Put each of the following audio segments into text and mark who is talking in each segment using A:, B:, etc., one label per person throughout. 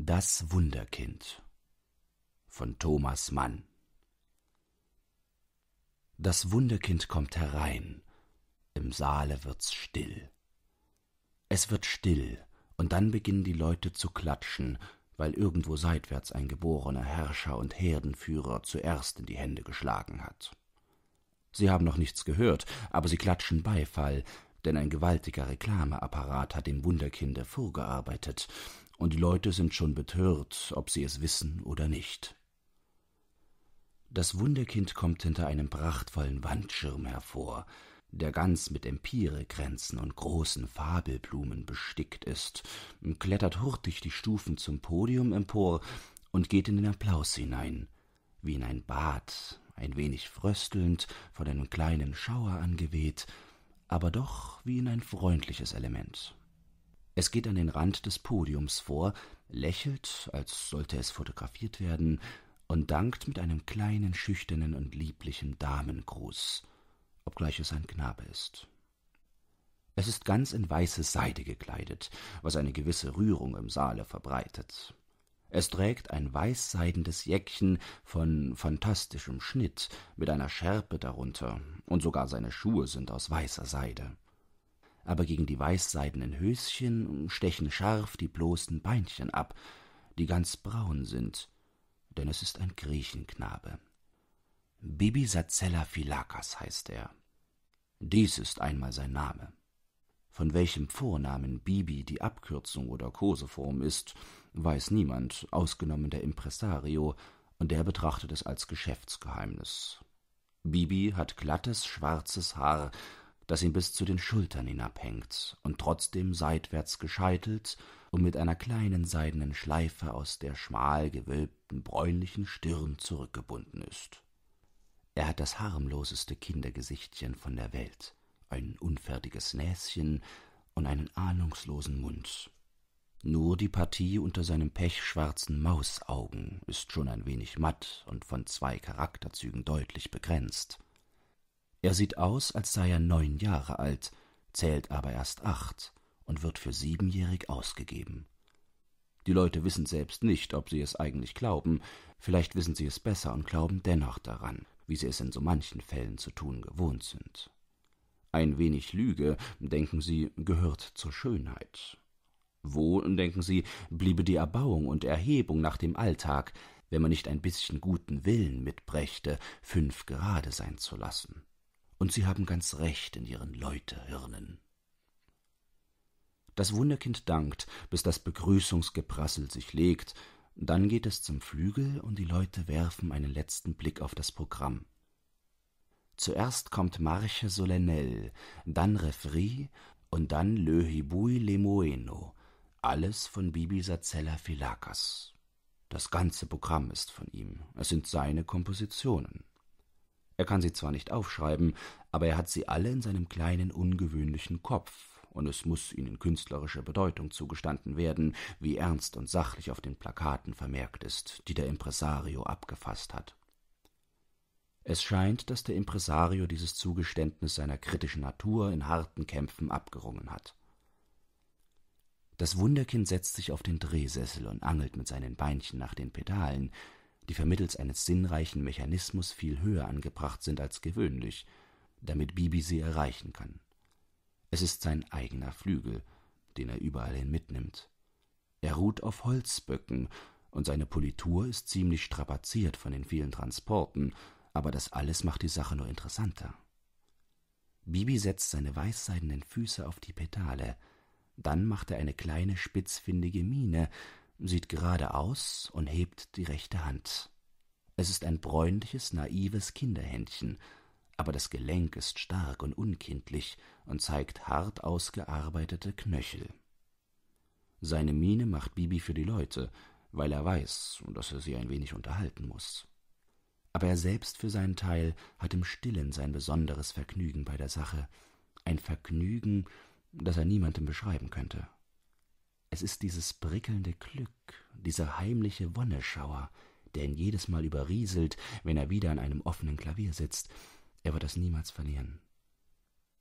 A: Das Wunderkind von Thomas Mann Das Wunderkind kommt herein, im Saale wird's still. Es wird still, und dann beginnen die Leute zu klatschen, weil irgendwo seitwärts ein geborener Herrscher und Herdenführer zuerst in die Hände geschlagen hat. Sie haben noch nichts gehört, aber sie klatschen Beifall, denn ein gewaltiger Reklameapparat hat dem Wunderkinde vorgearbeitet, und die Leute sind schon betört, ob sie es wissen oder nicht. Das Wunderkind kommt hinter einem prachtvollen Wandschirm hervor, der ganz mit Empirekränzen und großen Fabelblumen bestickt ist, klettert hurtig die Stufen zum Podium empor und geht in den Applaus hinein, wie in ein Bad, ein wenig fröstelnd, von einem kleinen Schauer angeweht, aber doch wie in ein freundliches Element. Es geht an den Rand des Podiums vor, lächelt, als sollte es fotografiert werden, und dankt mit einem kleinen, schüchternen und lieblichen Damengruß, obgleich es ein Knabe ist. Es ist ganz in weiße Seide gekleidet, was eine gewisse Rührung im Saale verbreitet. Es trägt ein weißseidendes Jäckchen von phantastischem Schnitt mit einer Schärpe darunter, und sogar seine Schuhe sind aus weißer Seide aber gegen die weißseidenen Höschen stechen scharf die bloßen Beinchen ab, die ganz braun sind, denn es ist ein Griechenknabe. Bibi Sazella Philakas heißt er. Dies ist einmal sein Name. Von welchem Vornamen Bibi die Abkürzung oder Koseform ist, weiß niemand, ausgenommen der Impresario, und der betrachtet es als Geschäftsgeheimnis. Bibi hat glattes, schwarzes Haar das ihm bis zu den Schultern hinabhängt und trotzdem seitwärts gescheitelt und mit einer kleinen seidenen Schleife aus der schmal gewölbten bräunlichen Stirn zurückgebunden ist. Er hat das harmloseste Kindergesichtchen von der Welt, ein unfertiges Näschen und einen ahnungslosen Mund. Nur die Partie unter seinen pechschwarzen Mausaugen ist schon ein wenig matt und von zwei Charakterzügen deutlich begrenzt. Er sieht aus, als sei er neun Jahre alt, zählt aber erst acht und wird für siebenjährig ausgegeben. Die Leute wissen selbst nicht, ob sie es eigentlich glauben, vielleicht wissen sie es besser und glauben dennoch daran, wie sie es in so manchen Fällen zu tun gewohnt sind. Ein wenig Lüge, denken sie, gehört zur Schönheit. Wo, denken sie, bliebe die Erbauung und Erhebung nach dem Alltag, wenn man nicht ein bisschen guten Willen mitbrächte, fünf gerade sein zu lassen? Und Sie haben ganz recht in Ihren Läutehirnen. Das Wunderkind dankt, bis das Begrüßungsgeprassel sich legt, dann geht es zum Flügel und die Leute werfen einen letzten Blick auf das Programm. Zuerst kommt Marche Solennelle, dann Refri und dann Le Hibui Lemoeno, alles von Bibi Sazella Filakas. Das ganze Programm ist von ihm, es sind seine Kompositionen. Er kann sie zwar nicht aufschreiben, aber er hat sie alle in seinem kleinen ungewöhnlichen Kopf, und es muß ihnen künstlerische Bedeutung zugestanden werden, wie ernst und sachlich auf den Plakaten vermerkt ist, die der Impresario abgefasst hat. Es scheint, dass der Impresario dieses Zugeständnis seiner kritischen Natur in harten Kämpfen abgerungen hat. Das Wunderkind setzt sich auf den Drehsessel und angelt mit seinen Beinchen nach den Pedalen, die vermittels eines sinnreichen Mechanismus viel höher angebracht sind als gewöhnlich, damit Bibi sie erreichen kann. Es ist sein eigener Flügel, den er überall hin mitnimmt. Er ruht auf Holzböcken, und seine Politur ist ziemlich strapaziert von den vielen Transporten, aber das alles macht die Sache nur interessanter. Bibi setzt seine weißseidenen Füße auf die Pedale, dann macht er eine kleine spitzfindige Miene, sieht gerade aus und hebt die rechte Hand. Es ist ein bräunliches, naives Kinderhändchen, aber das Gelenk ist stark und unkindlich und zeigt hart ausgearbeitete Knöchel. Seine Miene macht Bibi für die Leute, weil er weiß, dass er sie ein wenig unterhalten muß. Aber er selbst für seinen Teil hat im Stillen sein besonderes Vergnügen bei der Sache, ein Vergnügen, das er niemandem beschreiben könnte. Es ist dieses prickelnde Glück, dieser heimliche Wonneschauer, der ihn jedes Mal überrieselt, wenn er wieder an einem offenen Klavier sitzt. Er wird das niemals verlieren.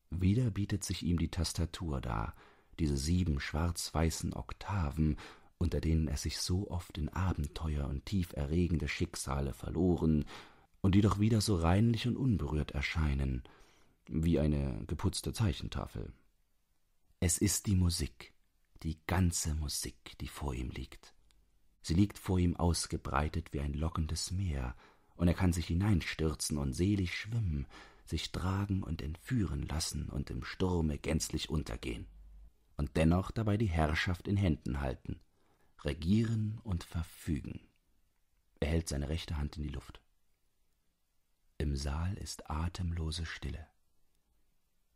A: Wieder bietet sich ihm die Tastatur dar, diese sieben schwarz-weißen Oktaven, unter denen er sich so oft in Abenteuer und tieferregende Schicksale verloren und die doch wieder so reinlich und unberührt erscheinen, wie eine geputzte Zeichentafel. Es ist die Musik, die ganze Musik, die vor ihm liegt. Sie liegt vor ihm ausgebreitet wie ein lockendes Meer, und er kann sich hineinstürzen und selig schwimmen, sich tragen und entführen lassen und im Sturme gänzlich untergehen, und dennoch dabei die Herrschaft in Händen halten, regieren und verfügen. Er hält seine rechte Hand in die Luft. Im Saal ist atemlose Stille.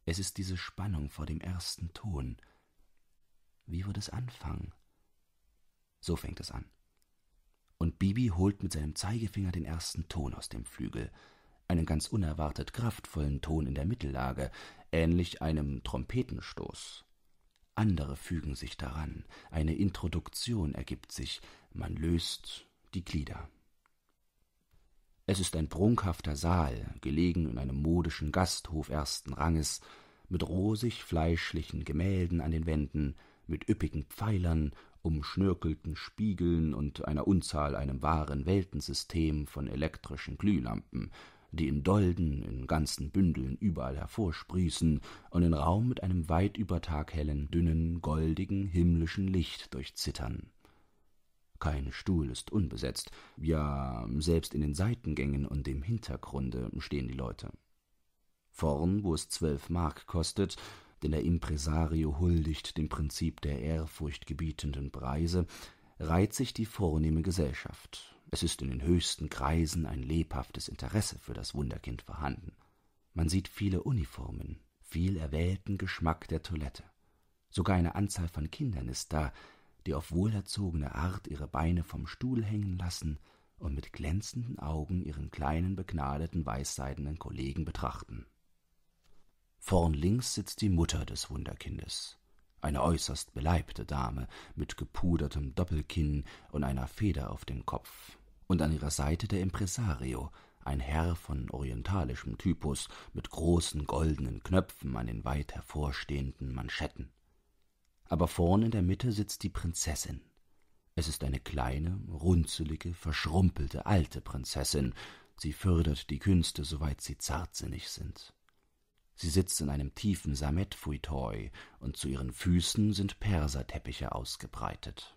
A: Es ist diese Spannung vor dem ersten Ton, wie wird es anfangen? So fängt es an. Und Bibi holt mit seinem Zeigefinger den ersten Ton aus dem Flügel, einen ganz unerwartet kraftvollen Ton in der Mittellage, ähnlich einem Trompetenstoß. Andere fügen sich daran, eine Introduktion ergibt sich, man löst die Glieder. Es ist ein prunkhafter Saal, gelegen in einem modischen Gasthof ersten Ranges, mit rosig fleischlichen Gemälden an den Wänden, mit üppigen Pfeilern, umschnörkelten Spiegeln und einer Unzahl einem wahren Weltensystem von elektrischen Glühlampen, die in Dolden, in ganzen Bündeln überall hervorsprießen und den Raum mit einem weit über Tag hellen, dünnen, goldigen, himmlischen Licht durchzittern. Kein Stuhl ist unbesetzt, ja, selbst in den Seitengängen und im Hintergrunde stehen die Leute. Vorn, wo es zwölf Mark kostet, denn der Impresario huldigt dem Prinzip der ehrfurchtgebietenden Preise, reiht sich die vornehme Gesellschaft. Es ist in den höchsten Kreisen ein lebhaftes Interesse für das Wunderkind vorhanden. Man sieht viele Uniformen, viel erwählten Geschmack der Toilette. Sogar eine Anzahl von Kindern ist da, die auf wohlerzogene Art ihre Beine vom Stuhl hängen lassen und mit glänzenden Augen ihren kleinen begnadeten weißseidenen Kollegen betrachten. Vorn links sitzt die Mutter des Wunderkindes, eine äußerst beleibte Dame mit gepudertem Doppelkinn und einer Feder auf dem Kopf, und an ihrer Seite der Impresario, ein Herr von orientalischem Typus mit großen goldenen Knöpfen an den weit hervorstehenden Manschetten. Aber vorn in der Mitte sitzt die Prinzessin. Es ist eine kleine, runzelige, verschrumpelte alte Prinzessin. Sie fördert die Künste, soweit sie zartsinnig sind. Sie sitzt in einem tiefen Samettfauteuil und zu ihren Füßen sind Perserteppiche ausgebreitet.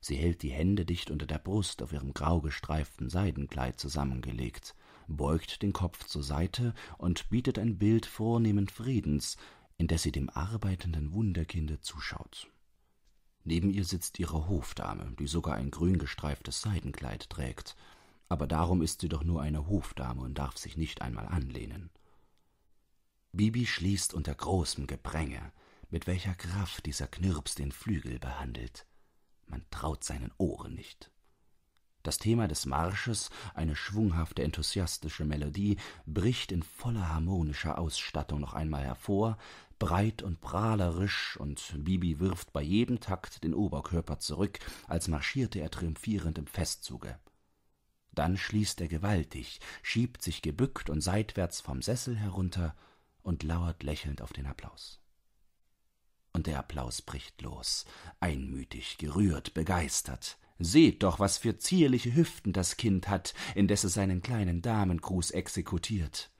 A: Sie hält die Hände dicht unter der Brust auf ihrem grau gestreiften Seidenkleid zusammengelegt, beugt den Kopf zur Seite und bietet ein Bild vornehmen Friedens, in das sie dem arbeitenden Wunderkinde zuschaut. Neben ihr sitzt ihre Hofdame, die sogar ein grün gestreiftes Seidenkleid trägt, aber darum ist sie doch nur eine Hofdame und darf sich nicht einmal anlehnen. Bibi schließt unter großem Gepränge, mit welcher Kraft dieser Knirps den Flügel behandelt. Man traut seinen Ohren nicht. Das Thema des Marsches, eine schwunghafte, enthusiastische Melodie, bricht in voller harmonischer Ausstattung noch einmal hervor, breit und prahlerisch, und Bibi wirft bei jedem Takt den Oberkörper zurück, als marschierte er triumphierend im Festzuge. Dann schließt er gewaltig, schiebt sich gebückt und seitwärts vom Sessel herunter, und lauert lächelnd auf den Applaus. Und der Applaus bricht los, einmütig, gerührt, begeistert. Seht doch, was für zierliche Hüften das Kind hat, indes es seinen kleinen Damengruß exekutiert.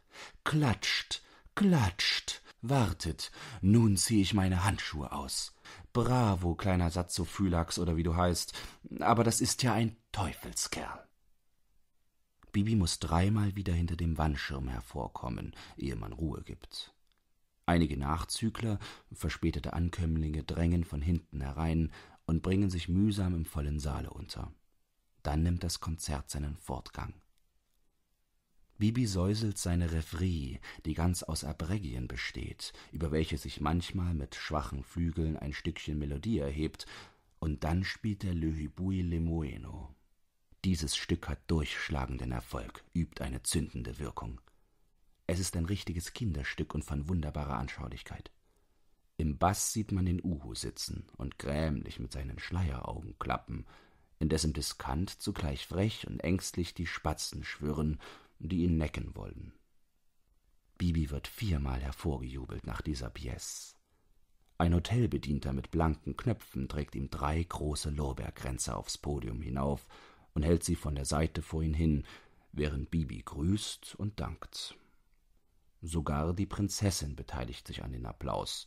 A: Klatscht, klatscht, wartet, nun zieh ich meine Handschuhe aus. Bravo, kleiner Satzophylax oder wie du heißt, aber das ist ja ein Teufelskerl. Bibi muß dreimal wieder hinter dem Wandschirm hervorkommen, ehe man Ruhe gibt. Einige Nachzügler, verspätete Ankömmlinge drängen von hinten herein und bringen sich mühsam im vollen Saale unter. Dann nimmt das Konzert seinen Fortgang. Bibi säuselt seine Reverie, die ganz aus Abregien besteht, über welche sich manchmal mit schwachen Flügeln ein Stückchen Melodie erhebt, und dann spielt der Le Hibui Lemoeno. Dieses Stück hat durchschlagenden Erfolg, übt eine zündende Wirkung. Es ist ein richtiges Kinderstück und von wunderbarer Anschaulichkeit. Im Bass sieht man den Uhu sitzen und grämlich mit seinen Schleieraugen klappen, in dessen Diskant zugleich frech und ängstlich die Spatzen schwirren, die ihn necken wollen. Bibi wird viermal hervorgejubelt nach dieser Pièce. Ein Hotelbedienter mit blanken Knöpfen trägt ihm drei große Lorbeerkränze aufs Podium hinauf und hält sie von der Seite vor ihn hin, während Bibi grüßt und dankt. Sogar die Prinzessin beteiligt sich an den Applaus,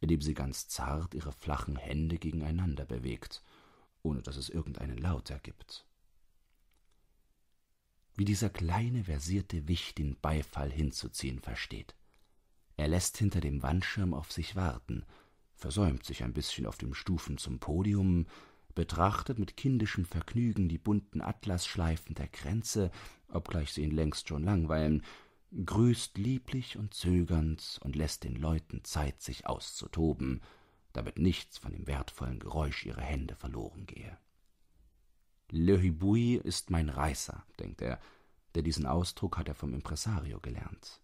A: indem sie ganz zart ihre flachen Hände gegeneinander bewegt, ohne dass es irgendeinen Laut ergibt. Wie dieser kleine, versierte Wicht den Beifall hinzuziehen versteht. Er lässt hinter dem Wandschirm auf sich warten, versäumt sich ein bisschen auf den Stufen zum Podium, betrachtet mit kindischem Vergnügen die bunten Atlasschleifen der Kränze, obgleich sie ihn längst schon langweilen, grüßt lieblich und zögernd und lässt den Leuten Zeit, sich auszutoben, damit nichts von dem wertvollen Geräusch ihrer Hände verloren gehe. Le Hibui ist mein Reißer, denkt er, der diesen Ausdruck hat er vom Impresario gelernt.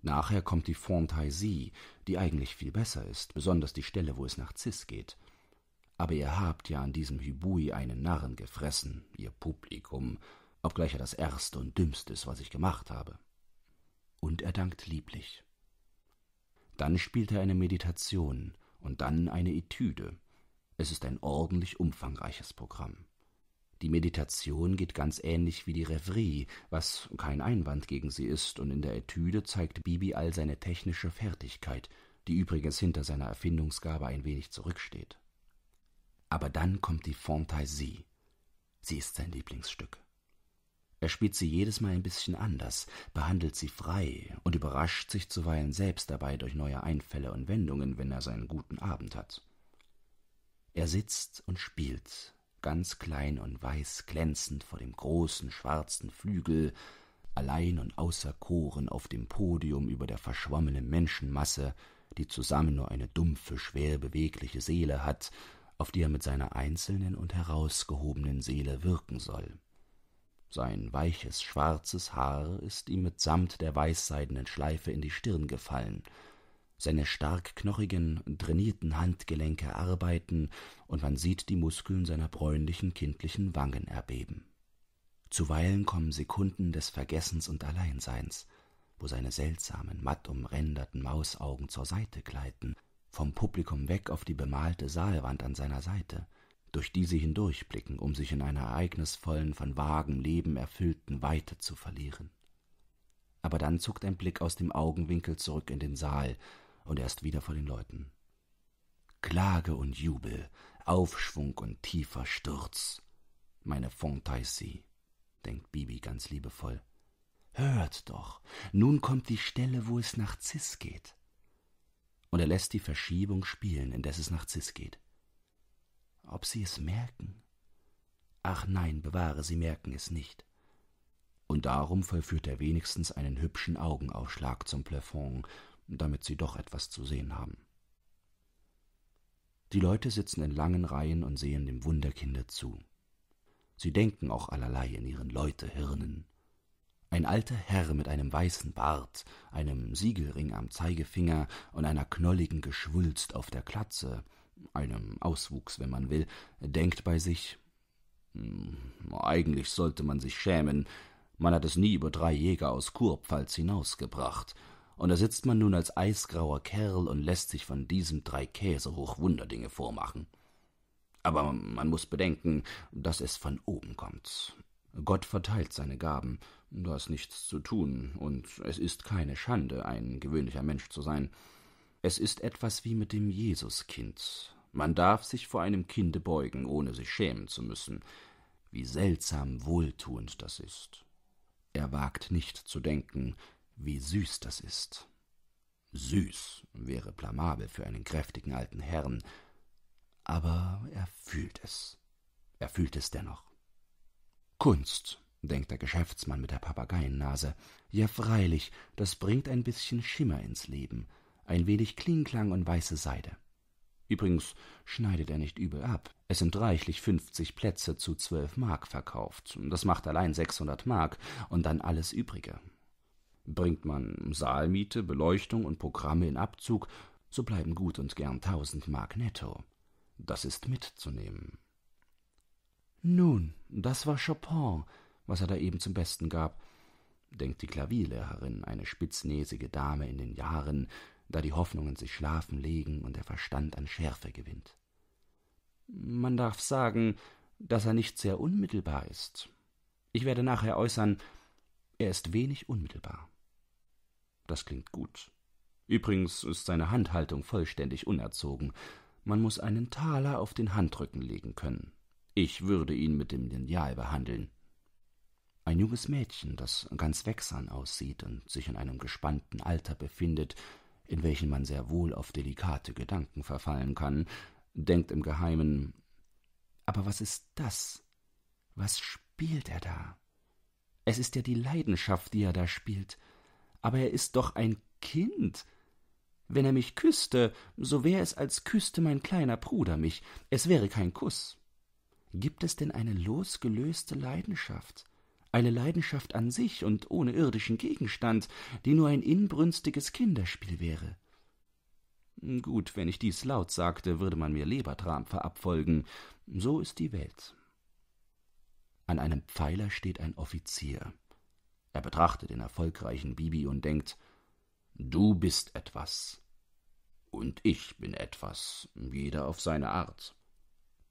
A: Nachher kommt die Fantaisie, die eigentlich viel besser ist, besonders die Stelle, wo es nach Cis geht – aber ihr habt ja an diesem Hibui einen Narren gefressen, ihr Publikum, obgleich er das Erste und Dümmste ist, was ich gemacht habe. Und er dankt lieblich. Dann spielt er eine Meditation und dann eine Etüde. Es ist ein ordentlich umfangreiches Programm. Die Meditation geht ganz ähnlich wie die Reverie, was kein Einwand gegen sie ist, und in der Etüde zeigt Bibi all seine technische Fertigkeit, die übrigens hinter seiner Erfindungsgabe ein wenig zurücksteht. Aber dann kommt die Fantasie. Sie ist sein Lieblingsstück. Er spielt sie jedes Mal ein bisschen anders, behandelt sie frei und überrascht sich zuweilen selbst dabei durch neue Einfälle und Wendungen, wenn er seinen guten Abend hat. Er sitzt und spielt, ganz klein und weiß glänzend vor dem großen schwarzen Flügel, allein und außer Choren auf dem Podium über der verschwommenen Menschenmasse, die zusammen nur eine dumpfe, schwer bewegliche Seele hat auf die er mit seiner einzelnen und herausgehobenen Seele wirken soll. Sein weiches, schwarzes Haar ist ihm mitsamt der weißseidenen Schleife in die Stirn gefallen. Seine stark knochigen, trainierten Handgelenke arbeiten, und man sieht die Muskeln seiner bräunlichen, kindlichen Wangen erbeben. Zuweilen kommen Sekunden des Vergessens und Alleinseins, wo seine seltsamen, matt umränderten Mausaugen zur Seite gleiten, vom Publikum weg auf die bemalte Saalwand an seiner Seite, durch die sie hindurchblicken, um sich in einer ereignisvollen, von vagem Leben erfüllten Weite zu verlieren. Aber dann zuckt ein Blick aus dem Augenwinkel zurück in den Saal und er ist wieder vor den Leuten. Klage und Jubel, Aufschwung und tiefer Sturz. Meine Fontaisi, denkt Bibi ganz liebevoll. Hört doch, nun kommt die Stelle, wo es nach Cis geht und er lässt die Verschiebung spielen, indes es nach Cis geht. Ob sie es merken? Ach nein, bewahre, sie merken es nicht. Und darum vollführt er wenigstens einen hübschen Augenaufschlag zum Plafond, damit sie doch etwas zu sehen haben. Die Leute sitzen in langen Reihen und sehen dem Wunderkinde zu. Sie denken auch allerlei in ihren Leutehirnen. Ein alter Herr mit einem weißen Bart, einem Siegelring am Zeigefinger und einer knolligen Geschwulst auf der Klatze, einem Auswuchs, wenn man will, denkt bei sich hm, Eigentlich sollte man sich schämen, man hat es nie über drei Jäger aus Kurpfalz hinausgebracht, und da sitzt man nun als eisgrauer Kerl und lässt sich von diesem drei Käse hoch Wunderdinge vormachen. Aber man muß bedenken, daß es von oben kommt, Gott verteilt seine Gaben, da ist nichts zu tun, und es ist keine Schande, ein gewöhnlicher Mensch zu sein. Es ist etwas wie mit dem Jesuskind. Man darf sich vor einem Kinde beugen, ohne sich schämen zu müssen. Wie seltsam wohltuend das ist. Er wagt nicht zu denken, wie süß das ist. Süß wäre blamabel für einen kräftigen alten Herrn, aber er fühlt es. Er fühlt es dennoch. Kunst, denkt der Geschäftsmann mit der Papageiennase. Ja, freilich, das bringt ein bisschen Schimmer ins Leben, ein wenig Klingklang und weiße Seide. Übrigens schneidet er nicht übel ab. Es sind reichlich fünfzig Plätze zu zwölf Mark verkauft. Das macht allein sechshundert Mark und dann alles Übrige. Bringt man Saalmiete, Beleuchtung und Programme in Abzug, so bleiben gut und gern tausend Mark netto. Das ist mitzunehmen. Nun, das war Chopin, was er da eben zum Besten gab, denkt die Klavierlehrerin, eine spitznäsige Dame in den Jahren, da die Hoffnungen sich schlafen legen und der Verstand an Schärfe gewinnt. Man darf sagen, dass er nicht sehr unmittelbar ist. Ich werde nachher äußern, er ist wenig unmittelbar. Das klingt gut. Übrigens ist seine Handhaltung vollständig unerzogen. Man muss einen Taler auf den Handrücken legen können. Ich würde ihn mit dem Lineal behandeln. Ein junges Mädchen, das ganz wächsern aussieht und sich in einem gespannten Alter befindet, in welchem man sehr wohl auf delikate Gedanken verfallen kann, denkt im Geheimen Aber was ist das? Was spielt er da? Es ist ja die Leidenschaft, die er da spielt. Aber er ist doch ein Kind. Wenn er mich küsste, so wäre es, als küsste mein kleiner Bruder mich. Es wäre kein Kuss. Gibt es denn eine losgelöste Leidenschaft, eine Leidenschaft an sich und ohne irdischen Gegenstand, die nur ein inbrünstiges Kinderspiel wäre? Gut, wenn ich dies laut sagte, würde man mir Lebertram verabfolgen. So ist die Welt. An einem Pfeiler steht ein Offizier. Er betrachtet den erfolgreichen Bibi und denkt, Du bist etwas. Und ich bin etwas, jeder auf seine Art.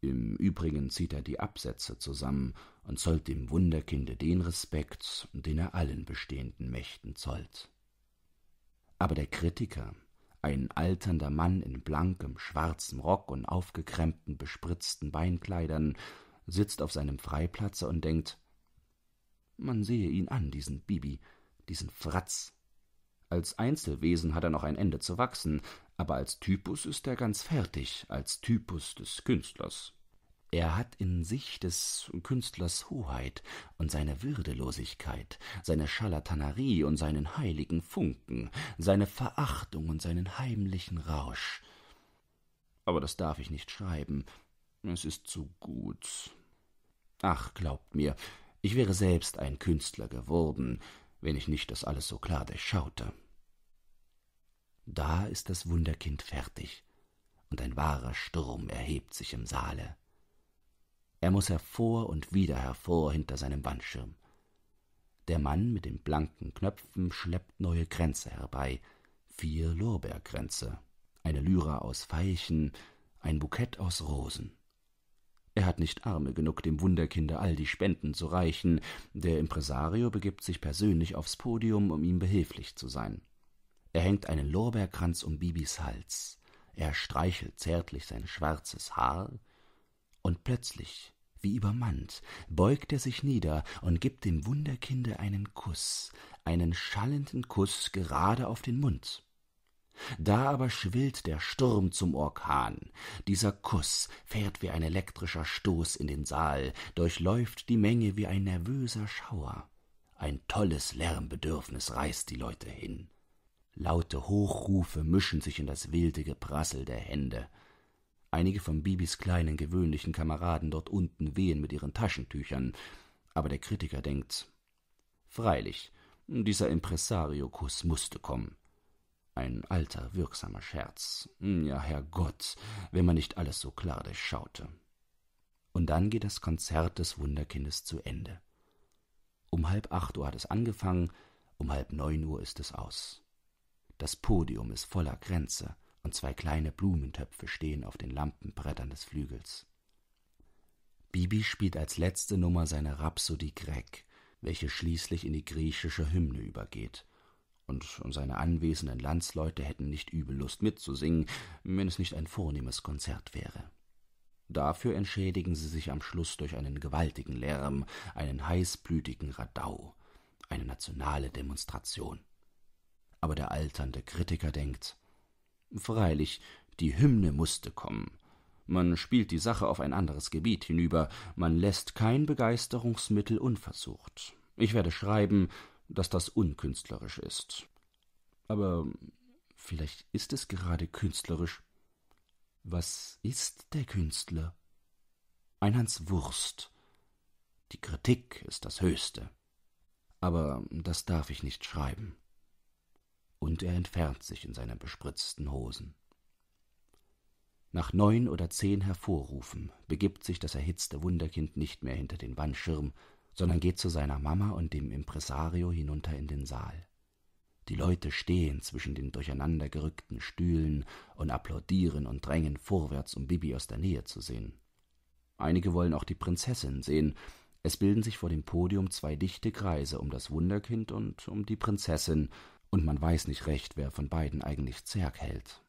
A: Im Übrigen zieht er die Absätze zusammen und zollt dem Wunderkinde den Respekt, den er allen bestehenden Mächten zollt. Aber der Kritiker, ein alternder Mann in blankem, schwarzem Rock und aufgekrempten, bespritzten Beinkleidern, sitzt auf seinem Freiplatze und denkt, man sehe ihn an, diesen Bibi, diesen Fratz, als Einzelwesen hat er noch ein Ende zu wachsen, aber als Typus ist er ganz fertig, als Typus des Künstlers. Er hat in sich des Künstlers Hoheit und seine Würdelosigkeit, seine Scharlatanerie und seinen heiligen Funken, seine Verachtung und seinen heimlichen Rausch. Aber das darf ich nicht schreiben. Es ist zu gut. Ach, glaubt mir, ich wäre selbst ein Künstler geworden, wenn ich nicht das alles so klar durchschaute. Da ist das Wunderkind fertig, und ein wahrer Sturm erhebt sich im Saale. Er muß hervor und wieder hervor hinter seinem Wandschirm. Der Mann mit den blanken Knöpfen schleppt neue Kränze herbei, vier Lorbeerkränze, eine Lyra aus Veilchen, ein Bukett aus Rosen. Er hat nicht Arme genug, dem Wunderkinde all die Spenden zu reichen. Der Impresario begibt sich persönlich aufs Podium, um ihm behilflich zu sein. Er hängt einen Lorbeerkranz um Bibis Hals. Er streichelt zärtlich sein schwarzes Haar. Und plötzlich, wie übermannt, beugt er sich nieder und gibt dem Wunderkinde einen Kuss, einen schallenden Kuss gerade auf den Mund. Da aber schwillt der Sturm zum Orkan. Dieser Kuss fährt wie ein elektrischer Stoß in den Saal, durchläuft die Menge wie ein nervöser Schauer. Ein tolles Lärmbedürfnis reißt die Leute hin. Laute Hochrufe mischen sich in das wilde Geprassel der Hände. Einige von Bibis kleinen gewöhnlichen Kameraden dort unten wehen mit ihren Taschentüchern, aber der Kritiker denkt Freilich, dieser Impressariokuss musste kommen. Ein alter, wirksamer Scherz. Hm, ja, Herrgott, wenn man nicht alles so klar durchschaute. Und dann geht das Konzert des Wunderkindes zu Ende. Um halb acht Uhr hat es angefangen, um halb neun Uhr ist es aus. Das Podium ist voller Kränze und zwei kleine Blumentöpfe stehen auf den Lampenbrettern des Flügels. Bibi spielt als letzte Nummer seine Rhapsodie Grec, welche schließlich in die griechische Hymne übergeht. Und seine anwesenden Landsleute hätten nicht übel Lust mitzusingen, wenn es nicht ein vornehmes Konzert wäre. Dafür entschädigen sie sich am Schluss durch einen gewaltigen Lärm, einen heißblütigen Radau, eine nationale Demonstration aber der alternde Kritiker denkt. Freilich, die Hymne musste kommen. Man spielt die Sache auf ein anderes Gebiet hinüber, man lässt kein Begeisterungsmittel unversucht. Ich werde schreiben, dass das unkünstlerisch ist. Aber vielleicht ist es gerade künstlerisch. Was ist der Künstler? Ein Hans Wurst. Die Kritik ist das Höchste. Aber das darf ich nicht schreiben und er entfernt sich in seine bespritzten Hosen. Nach neun oder zehn Hervorrufen begibt sich das erhitzte Wunderkind nicht mehr hinter den Wandschirm, sondern geht zu seiner Mama und dem Impresario hinunter in den Saal. Die Leute stehen zwischen den durcheinandergerückten Stühlen und applaudieren und drängen vorwärts, um Bibi aus der Nähe zu sehen. Einige wollen auch die Prinzessin sehen. Es bilden sich vor dem Podium zwei dichte Kreise um das Wunderkind und um die Prinzessin, und man weiß nicht recht, wer von beiden eigentlich Zerg hält.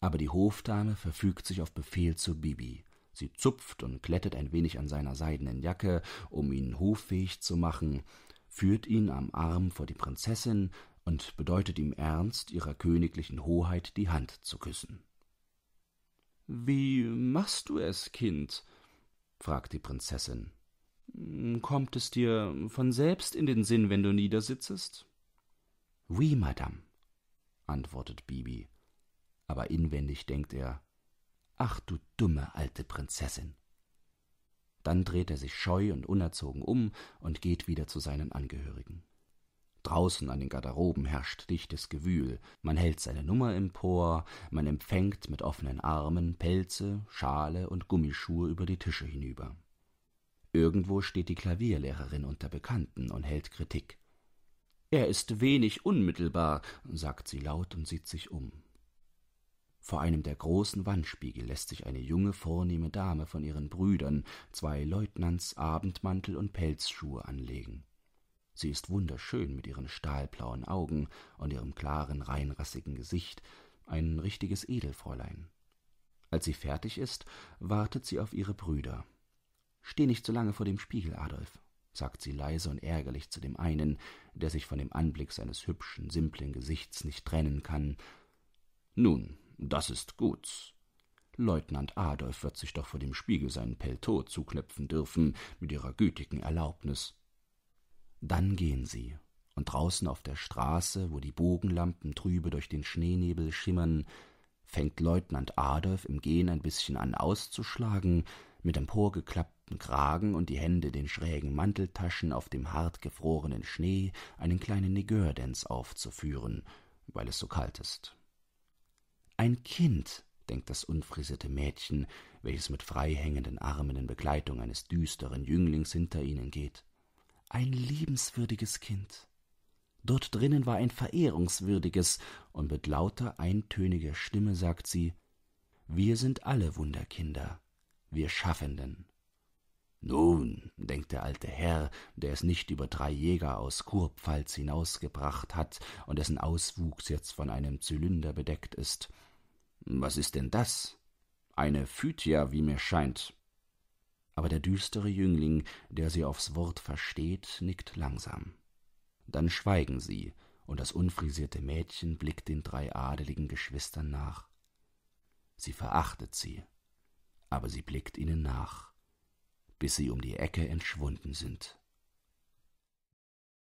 A: Aber die Hofdame verfügt sich auf Befehl zu Bibi. Sie zupft und klettet ein wenig an seiner seidenen Jacke, um ihn hoffähig zu machen, führt ihn am Arm vor die Prinzessin und bedeutet ihm ernst, ihrer königlichen Hoheit die Hand zu küssen. Wie machst du es, Kind? fragt die Prinzessin. Kommt es dir von selbst in den Sinn, wenn du niedersitzest? Oui, Madame, antwortet Bibi, aber inwendig denkt er, ach du dumme alte Prinzessin. Dann dreht er sich scheu und unerzogen um und geht wieder zu seinen Angehörigen. Draußen an den Garderoben herrscht dichtes Gewühl. Man hält seine Nummer empor, man empfängt mit offenen Armen Pelze, Schale und Gummischuhe über die Tische hinüber. Irgendwo steht die Klavierlehrerin unter Bekannten und hält Kritik. Er ist wenig unmittelbar, sagt sie laut und sieht sich um. Vor einem der großen Wandspiegel lässt sich eine junge, vornehme Dame von ihren Brüdern zwei Leutnants Abendmantel und Pelzschuhe anlegen. Sie ist wunderschön mit ihren stahlblauen Augen und ihrem klaren, reinrassigen Gesicht, ein richtiges Edelfräulein. Als sie fertig ist, wartet sie auf ihre Brüder. Steh nicht so lange vor dem Spiegel, Adolf sagt sie leise und ärgerlich zu dem einen, der sich von dem Anblick seines hübschen, simplen Gesichts nicht trennen kann. Nun, das ist gut. Leutnant Adolf wird sich doch vor dem Spiegel seinen Peltot zuknöpfen dürfen, mit ihrer gütigen Erlaubnis. Dann gehen sie, und draußen auf der Straße, wo die Bogenlampen trübe durch den Schneenebel schimmern, fängt Leutnant Adolf im Gehen ein bisschen an auszuschlagen, mit verkappten Kragen und die Hände den schrägen Manteltaschen auf dem hart gefrorenen Schnee einen kleinen Negördens aufzuführen, weil es so kalt ist. Ein Kind, denkt das unfrisierte Mädchen, welches mit freihängenden Armen in Begleitung eines düsteren Jünglings hinter ihnen geht. Ein liebenswürdiges Kind. Dort drinnen war ein verehrungswürdiges, und mit lauter, eintöniger Stimme sagt sie Wir sind alle Wunderkinder, wir Schaffenden. Nun, denkt der alte Herr, der es nicht über drei Jäger aus Kurpfalz hinausgebracht hat und dessen Auswuchs jetzt von einem Zylinder bedeckt ist, was ist denn das? Eine Phytia, wie mir scheint. Aber der düstere Jüngling, der sie aufs Wort versteht, nickt langsam. Dann schweigen sie, und das unfrisierte Mädchen blickt den drei adeligen Geschwistern nach. Sie verachtet sie, aber sie blickt ihnen nach bis sie um die Ecke entschwunden sind.